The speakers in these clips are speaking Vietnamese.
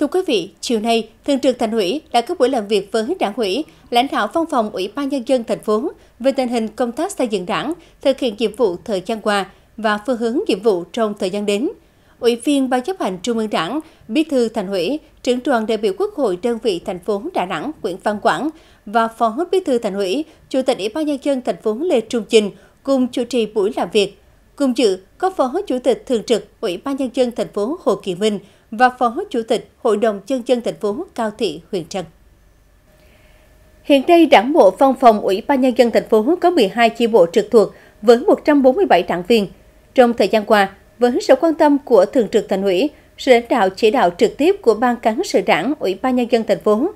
Thưa quý vị, chiều nay, Thường trực Thành ủy đã có buổi làm việc với Đảng ủy, lãnh đạo văn phòng Ủy ban nhân dân thành phố về tình hình công tác xây dựng Đảng, thực hiện nhiệm vụ thời gian qua và phương hướng nhiệm vụ trong thời gian đến. Ủy viên Ban chấp hành Trung ương Đảng, Bí thư Thành ủy, trưởng đoàn đại biểu Quốc hội đơn vị thành phố Đà Nẵng Nguyễn Văn Quảng và Phó Bí thư Thành ủy, Chủ tịch Ủy ban nhân dân thành phố Lê Trung Trình cùng chủ trì buổi làm việc Cùng dự có Phó Chủ tịch Thường trực Ủy ban Nhân dân thành phố Hồ Kỳ Minh và Phó Chủ tịch Hội đồng Nhân dân thành phố Cao Thị Huyền Trân. Hiện nay, đảng bộ phong phòng Ủy ban Nhân dân thành phố có 12 chi bộ trực thuộc với 147 đảng viên. Trong thời gian qua, với sự quan tâm của Thường trực Thành ủy, sự lãnh đạo chỉ đạo trực tiếp của Ban cán sự đảng Ủy ban Nhân dân thành phố,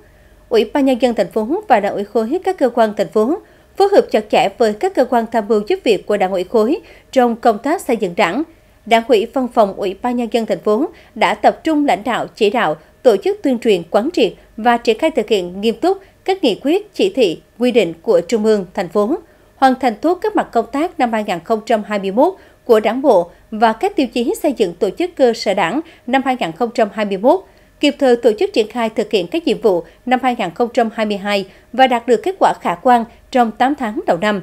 Ủy ban Nhân dân thành phố và Đảng ủy khối các cơ quan thành phố – phối hợp chặt chẽ với các cơ quan tham mưu giúp việc của Đảng ủy khối trong công tác xây dựng Đảng. Đảng ủy Văn phòng Ủy ban nhân dân thành phố đã tập trung lãnh đạo chỉ đạo, tổ chức tuyên truyền quán triệt và triển khai thực hiện nghiêm túc các nghị quyết, chỉ thị, quy định của Trung ương, thành phố, hoàn thành tốt các mặt công tác năm 2021 của Đảng bộ và các tiêu chí xây dựng tổ chức cơ sở Đảng năm 2021 kịp thời tổ chức triển khai thực hiện các nhiệm vụ năm 2022 và đạt được kết quả khả quan trong 8 tháng đầu năm.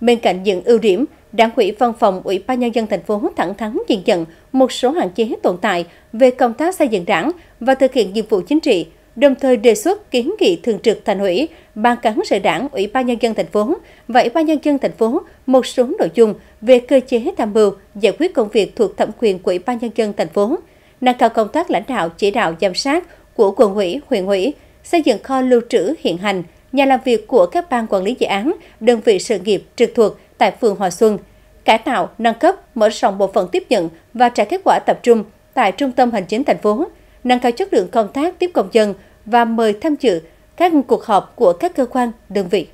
Bên cạnh những ưu điểm, Đảng ủy Văn phòng Ủy ban nhân dân thành phố thẳng thắn nhìn nhận một số hạn chế tồn tại về công tác xây dựng Đảng và thực hiện nhiệm vụ chính trị, đồng thời đề xuất kiến nghị thường trực thành ủy, ban cán sự Đảng, Ủy ban nhân dân thành phố và Ủy ban nhân dân thành phố một số nội dung về cơ chế tham mưu giải quyết công việc thuộc thẩm quyền của Ủy ban nhân dân thành phố nâng cao công tác lãnh đạo chỉ đạo giám sát của quận ủy, huyện ủy, xây dựng kho lưu trữ hiện hành, nhà làm việc của các ban quản lý dự án, đơn vị sự nghiệp trực thuộc tại phường Hòa Xuân, cải tạo, nâng cấp, mở rộng bộ phận tiếp nhận và trả kết quả tập trung tại trung tâm hành chính thành phố, nâng cao chất lượng công tác tiếp công dân và mời tham dự các cuộc họp của các cơ quan, đơn vị.